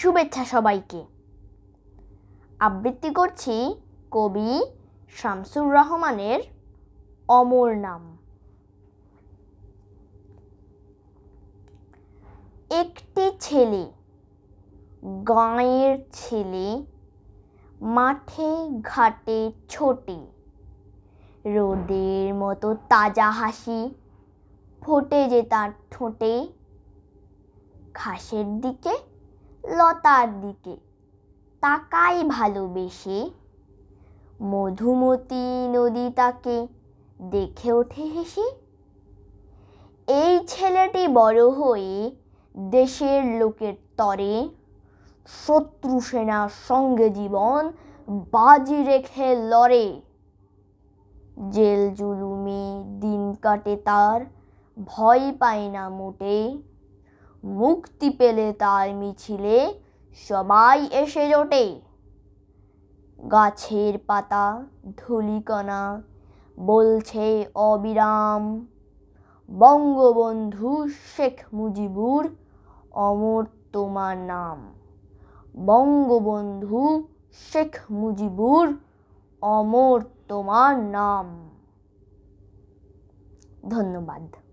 শুভেচ্ছা সবাইকে আবৃত্তি করছি কবি শামসুর রহমানের অমর নাম একটি ছেলে গাঁয়ের ছেলে মাঠে ঘাটে ছোটে রোদের মতো তাজা হাসি ফোটে যে তার ঠোঁটে ঘাসের দিকে লতার দিকে তাকাই ভালোবেসে মধুমতি নদী তাকে দেখে ওঠে হেসে এই ছেলেটি বড় হয়ে দেশের লোকের তরে শত্রু সেনার সঙ্গে জীবন বাজি রেখে লড়ে জেল জুলুমে দিন কাটে তার ভয় পায় না মোটে মুক্তি পেলে তার মিছিলে সবাই এসে জোটে গাছের পাতা ধুলিকণা বলছে অবিরাম বঙ্গবন্ধু শেখ মুজিবুর অমর তোমার নাম বঙ্গবন্ধু শেখ মুজিবুর অমর তোমার নাম ধন্যবাদ